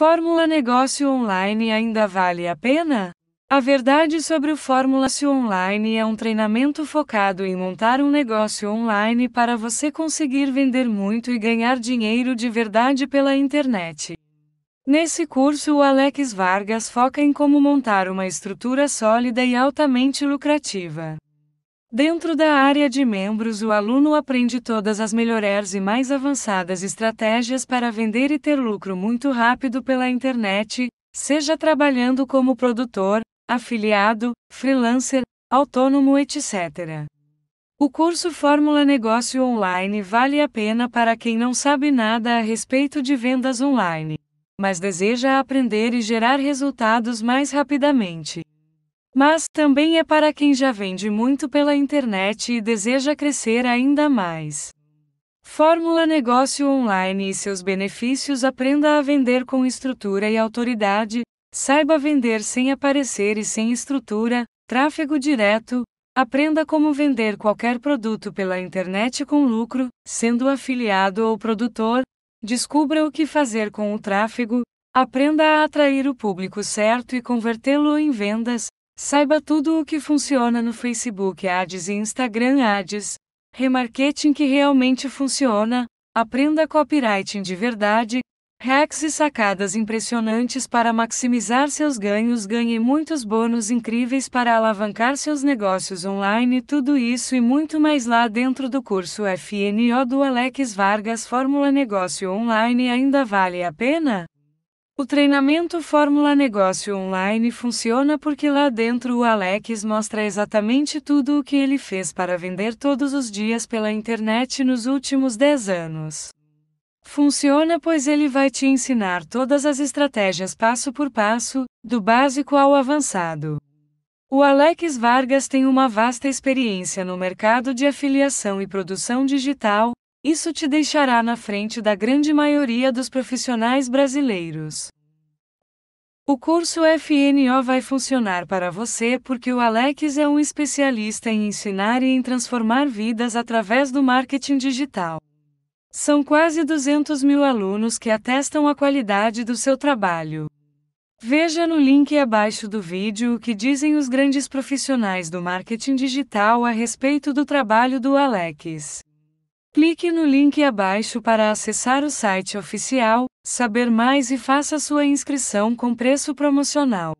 Fórmula Negócio Online ainda vale a pena? A verdade sobre o Fórmula-se Online é um treinamento focado em montar um negócio online para você conseguir vender muito e ganhar dinheiro de verdade pela internet. Nesse curso, o Alex Vargas foca em como montar uma estrutura sólida e altamente lucrativa. Dentro da área de membros, o aluno aprende todas as melhores e mais avançadas estratégias para vender e ter lucro muito rápido pela internet, seja trabalhando como produtor, afiliado, freelancer, autônomo, etc. O curso Fórmula Negócio Online vale a pena para quem não sabe nada a respeito de vendas online, mas deseja aprender e gerar resultados mais rapidamente. Mas também é para quem já vende muito pela internet e deseja crescer ainda mais. Fórmula Negócio Online e seus benefícios aprenda a vender com estrutura e autoridade, saiba vender sem aparecer e sem estrutura, tráfego direto, aprenda como vender qualquer produto pela internet com lucro, sendo afiliado ou produtor, descubra o que fazer com o tráfego, aprenda a atrair o público certo e convertê-lo em vendas, Saiba tudo o que funciona no Facebook Ads e Instagram Ads. Remarketing que realmente funciona. Aprenda copywriting de verdade. Hacks e sacadas impressionantes para maximizar seus ganhos. Ganhe muitos bônus incríveis para alavancar seus negócios online. Tudo isso e muito mais lá dentro do curso FNO do Alex Vargas Fórmula Negócio Online ainda vale a pena? O treinamento Fórmula Negócio Online funciona porque lá dentro o Alex mostra exatamente tudo o que ele fez para vender todos os dias pela internet nos últimos 10 anos. Funciona pois ele vai te ensinar todas as estratégias passo por passo, do básico ao avançado. O Alex Vargas tem uma vasta experiência no mercado de afiliação e produção digital, isso te deixará na frente da grande maioria dos profissionais brasileiros. O curso FNO vai funcionar para você porque o Alex é um especialista em ensinar e em transformar vidas através do marketing digital. São quase 200 mil alunos que atestam a qualidade do seu trabalho. Veja no link abaixo do vídeo o que dizem os grandes profissionais do marketing digital a respeito do trabalho do Alex. Clique no link abaixo para acessar o site oficial, saber mais e faça sua inscrição com preço promocional.